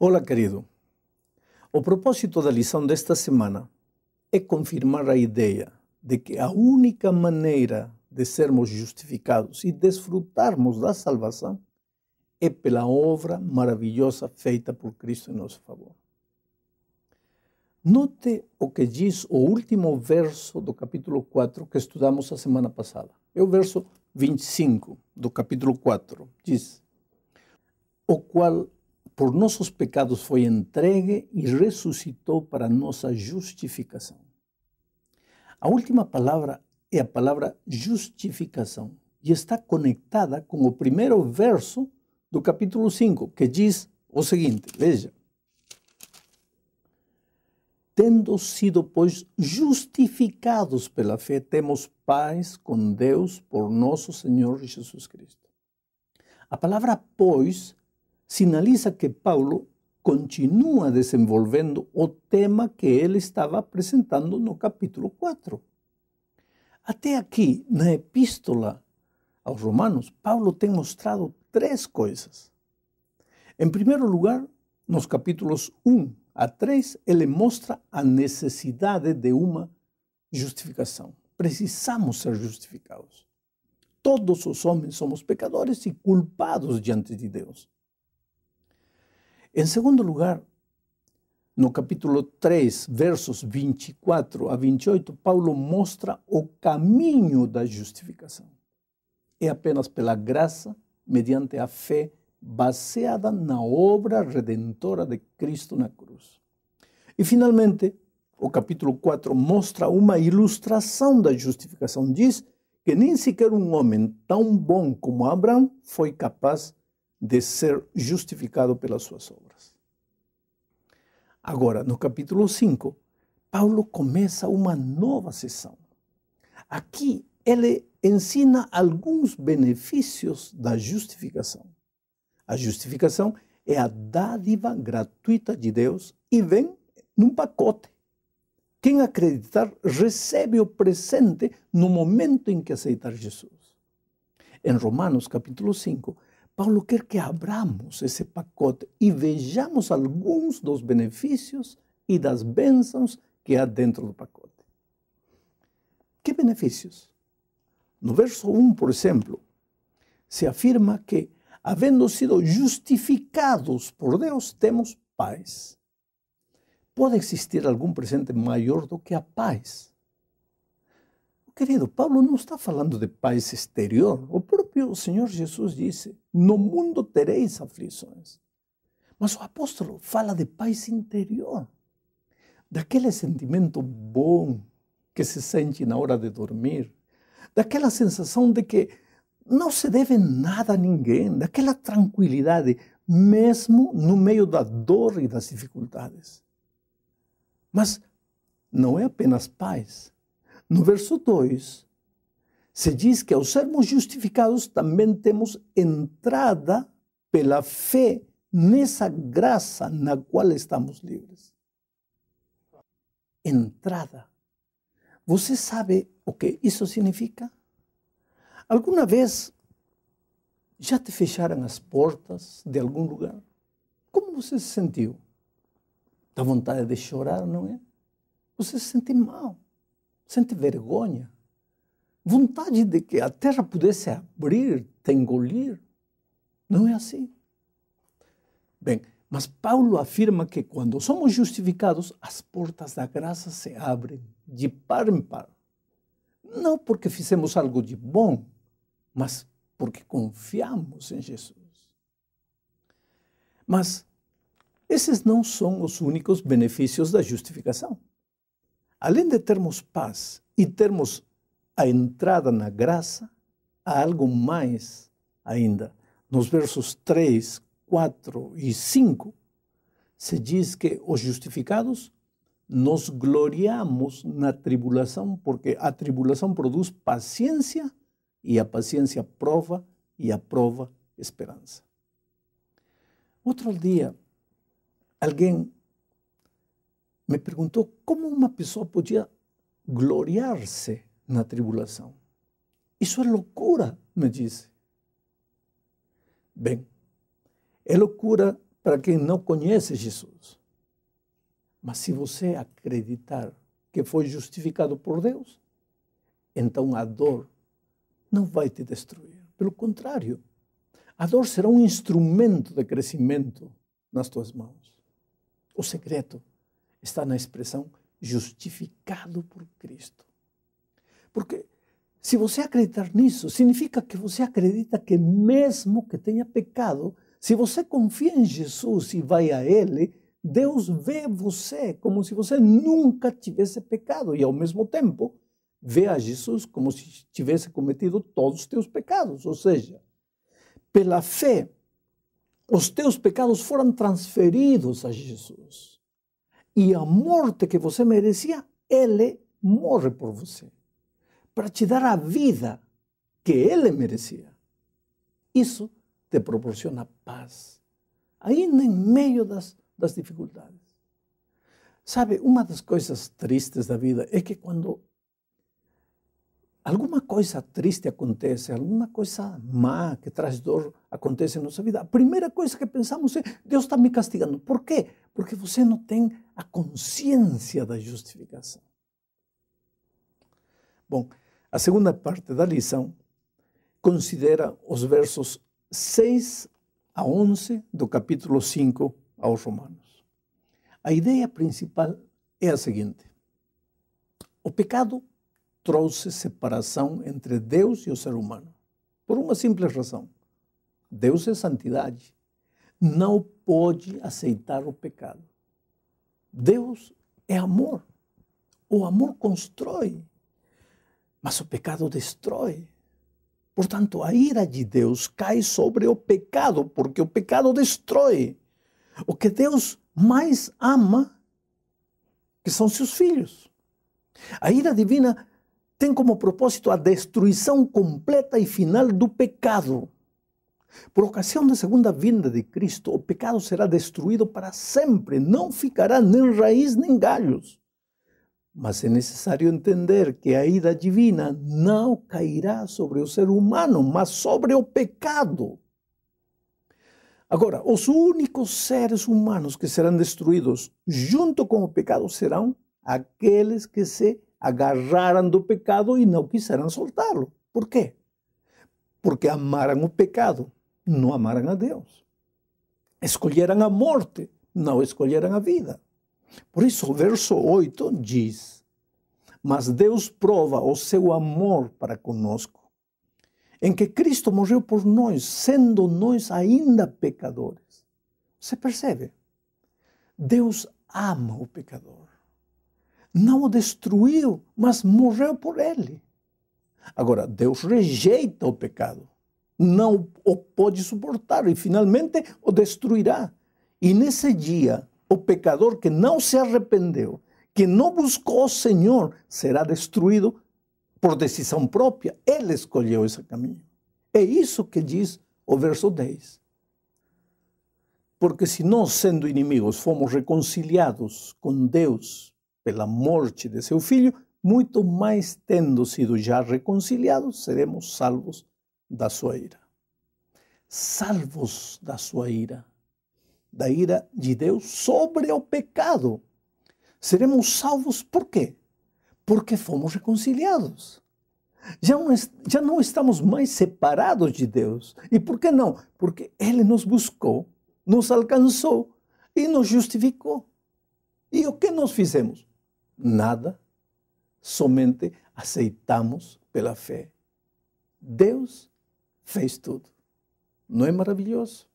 Olá, querido. O propósito da lição desta semana é confirmar a ideia de que a única maneira de sermos justificados e desfrutarmos da salvação é pela obra maravilhosa feita por Cristo em nosso favor. Note o que diz o último verso do capítulo 4 que estudamos a semana passada. É o verso 25 do capítulo 4. Diz: O qual por nossos pecados foi entregue e ressuscitou para nossa justificação. A última palavra é a palavra justificação e está conectada com o primeiro verso do capítulo 5, que diz o seguinte: veja. Tendo sido, pois, justificados pela fé, temos paz com Deus por nosso Senhor Jesus Cristo. A palavra pois sinaliza que Paulo continua desenvolvendo o tema que ele estava apresentando no capítulo 4. Até aqui, na epístola aos Romanos, Paulo tem mostrado três coisas. Em primeiro lugar, nos capítulos 1 a 3, ele mostra a necessidade de uma justificação. Precisamos ser justificados. Todos os homens somos pecadores e culpados diante de Deus. En segundo lugar, no capítulo 3, versos 24 a 28, Paulo mostra o caminho da justificação. É apenas pela graça, mediante a fé baseada na obra redentora de Cristo na cruz. E, finalmente, o capítulo 4 mostra uma ilustração da justificação. Diz que nem sequer um homem tão bom como Abraão foi capaz de ser justificado pelas suas obras. Agora, no capítulo 5, Paulo começa uma nova sessão. Aqui ele ensina alguns benefícios da justificação. A justificação é a dádiva gratuita de Deus e vem num pacote. Quem acreditar recebe o presente no momento em que aceitar Jesus. Em Romanos capítulo 5, Paulo quer que abramos ese pacote e vejamos alguns dos beneficios y las bênçãos que hay dentro del pacote. ¿Qué beneficios? No verso 1, por ejemplo, se afirma que, habiendo sido justificados por Dios, tenemos paz. ¿Puede existir algún presente mayor do que a paz? Querido, Pablo no está hablando de paz exterior, próprio Senhor Jesus disse: No mundo tereis aflições. Mas o apóstolo fala de paz interior, daquele sentimento bom que se sente na hora de dormir, daquela sensação de que não se deve nada a ninguém, daquela tranquilidade, mesmo no meio da dor e das dificuldades. Mas não é apenas paz. No verso 2, se diz que ao sermos justificados também temos entrada pela fé nessa graça na qual estamos livres. Entrada. Você sabe o que isso significa? Alguma vez já te fecharam as portas de algum lugar? Como você se sentiu? Dá vontade de chorar, não é? Você se sente mal, sente vergonha vontade de que a terra pudesse abrir, te engolir. Não é assim. Bem, mas Paulo afirma que quando somos justificados, as portas da graça se abrem de par em par. Não porque fizemos algo de bom, mas porque confiamos em Jesus. Mas esses não são os únicos benefícios da justificação. Além de termos paz e termos a entrada na graça a algo mais ainda. Nos versos 3, 4 e 5, se diz que os justificados nos gloriamos na tribulação, porque a tribulação produz paciência e a paciência prova e a prova esperança. Outro dia, alguém me perguntou como uma pessoa podia gloriar-se na tribulação. Isso é loucura, me disse. Bem, é loucura para quem não conhece Jesus. Mas se você acreditar que foi justificado por Deus, então a dor não vai te destruir. Pelo contrário, a dor será um instrumento de crescimento nas tuas mãos. O segredo está na expressão justificado por Cristo. Porque se você acreditar nisso, significa que você acredita que, mesmo que tenha pecado, se você confia em Jesus e vai a Ele, Deus vê você como se você nunca tivesse pecado e, ao mesmo tempo, vê a Jesus como se tivesse cometido todos os teus pecados. Ou seja, pela fé, os teus pecados foram transferidos a Jesus. E a morte que você merecia, Ele morre por você para te dar a vida que ele merecia. Isso te proporciona paz, ainda em meio das, das dificuldades. Sabe, uma das coisas tristes da vida é que quando alguma coisa triste acontece, alguma coisa má que traz dor acontece em nossa vida, a primeira coisa que pensamos é: Deus está me castigando. Por quê? Porque você não tem a consciência da justificação. Bom, a segunda parte da lição considera os versos 6 a 11 do capítulo 5 aos Romanos. A ideia principal é a seguinte: o pecado trouxe separação entre Deus e o ser humano, por uma simples razão. Deus é santidade, não pode aceitar o pecado. Deus é amor. O amor constrói, mas o pecado destrói. Portanto, a ira de Deus cai sobre o pecado, porque o pecado destrói. O que Deus mais ama, que são seus filhos. A ira divina tem como propósito a destruição completa e final do pecado. Por ocasião da segunda vinda de Cristo, o pecado será destruído para sempre, não ficará nem raiz nem galhos. Mas es necesario entender que a ira divina no caerá sobre o ser humano, mas sobre o pecado. Ahora, os únicos seres humanos que serán destruidos junto con el pecado serán aqueles que se agarraram do pecado y no quisieran soltarlo. Por qué? Porque amaram el pecado, no amaram a Dios. Escolheram a morte, no escolheram a vida. Por isso, o verso 8 diz: Mas Deus prova o seu amor para conosco, em que Cristo morreu por nós, sendo nós ainda pecadores. Você percebe? Deus ama o pecador. Não o destruiu, mas morreu por ele. Agora, Deus rejeita o pecado, não o pode suportar e finalmente o destruirá. E nesse dia, o pecador que não se arrependeu, que não buscou o Senhor, será destruído por decisão própria. Ele escolheu esse caminho. É isso que diz o verso 10. Porque se nós, sendo inimigos, fomos reconciliados com Deus pela morte de seu filho, muito mais tendo sido já reconciliados, seremos salvos da sua ira. Salvos da sua ira da ira de Deus sobre o pecado. Seremos salvos por quê? Porque fomos reconciliados. Já não, já não estamos mais separados de Deus. E por que não? Porque Ele nos buscou, nos alcançou e nos justificou. E o que nós fizemos? Nada. Somente aceitamos pela fé. Deus fez tudo. Não é maravilhoso?